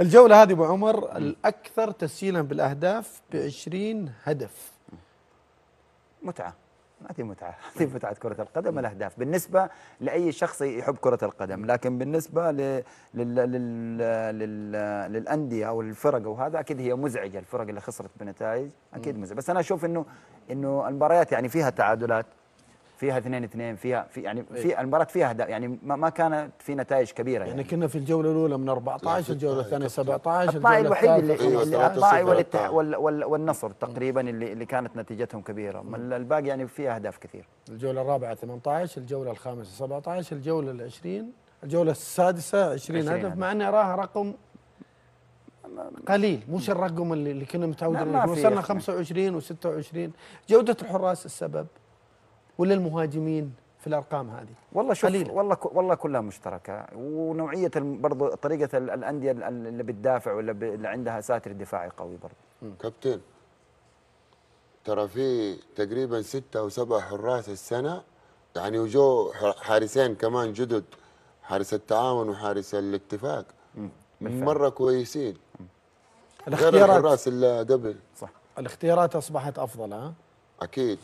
الجوله هذه ابو عمر الاكثر تسجيلا بالاهداف ب 20 هدف متعه ما في متعه هذه متعه كره القدم الاهداف بالنسبه لاي شخص يحب كره القدم لكن بالنسبه لل... لل... لل... للانديه او الفرق وهذا اكيد هي مزعجه الفرق اللي خسرت بنتائج اكيد مزعجه بس انا اشوف انه انه المباريات يعني فيها تعادلات فيها 2 2 فيها في يعني إيه. في المباراه فيها هدف يعني ما كانت في نتائج كبيره يعني, يعني كنا في الجوله الاولى من 14 الجوله الثانيه 17 الطائي الوحيد اللي الطائي والنصر تقريبا اللي اللي كانت نتيجتهم كبيره الباقي يعني فيها اهداف كثير الجوله الرابعه 18 الجوله الخامسه 17 الجوله ال 20 الجوله السادسه 20, 20 هدف مع اني اراها رقم قليل مش الرقم اللي, اللي كنا متعودين عليه وصلنا 25 و26 جوده الحراس السبب ولا المهاجمين في الارقام هذه والله شوف قليل. والله والله كلها مشتركه ونوعيه برضه طريقه الانديه اللي بتدافع ولا اللي عندها ساتر دفاعي قوي برضه كابتن ترى في تقريبا ستة او سبع حراس السنه يعني وجو حارسين كمان جدد حارس التعاون وحارس الاتفاق مره كويسين غير الحراس اللي قبل صح الاختيارات اصبحت افضل ها اكيد